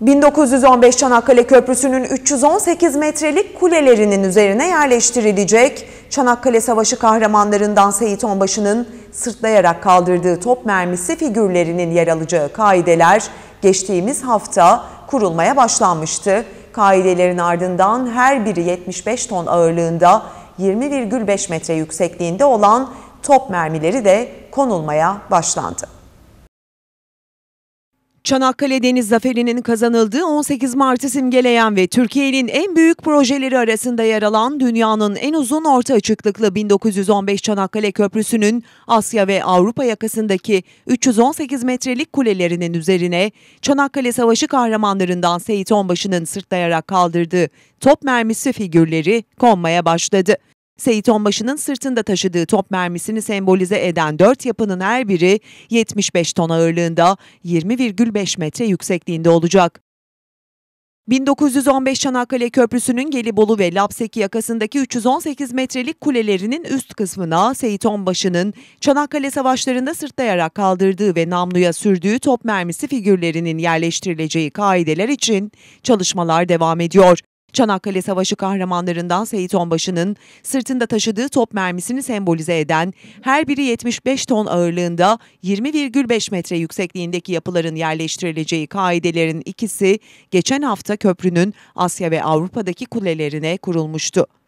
1915 Çanakkale Köprüsü'nün 318 metrelik kulelerinin üzerine yerleştirilecek Çanakkale Savaşı kahramanlarından Seyit Onbaşı'nın sırtlayarak kaldırdığı top mermisi figürlerinin yer alacağı kaideler geçtiğimiz hafta kurulmaya başlanmıştı. Kaidelerin ardından her biri 75 ton ağırlığında 20,5 metre yüksekliğinde olan top mermileri de konulmaya başlandı. Çanakkale Deniz Zaferi'nin kazanıldığı 18 Mart'ı simgeleyen ve Türkiye'nin en büyük projeleri arasında yer alan dünyanın en uzun orta açıklıklı 1915 Çanakkale Köprüsü'nün Asya ve Avrupa yakasındaki 318 metrelik kulelerinin üzerine Çanakkale Savaşı kahramanlarından Seyit Onbaşı'nın sırtlayarak kaldırdığı top mermisi figürleri konmaya başladı. Seyit Onbaşı'nın sırtında taşıdığı top mermisini sembolize eden dört yapının her biri 75 ton ağırlığında 20,5 metre yüksekliğinde olacak. 1915 Çanakkale Köprüsü'nün Gelibolu ve Lapseki yakasındaki 318 metrelik kulelerinin üst kısmına Seyit Onbaşı'nın Çanakkale savaşlarında sırtlayarak kaldırdığı ve namluya sürdüğü top mermisi figürlerinin yerleştirileceği kaideler için çalışmalar devam ediyor. Çanakkale Savaşı kahramanlarından Seyit Onbaşı'nın sırtında taşıdığı top mermisini sembolize eden her biri 75 ton ağırlığında 20,5 metre yüksekliğindeki yapıların yerleştirileceği kaidelerin ikisi geçen hafta köprünün Asya ve Avrupa'daki kulelerine kurulmuştu.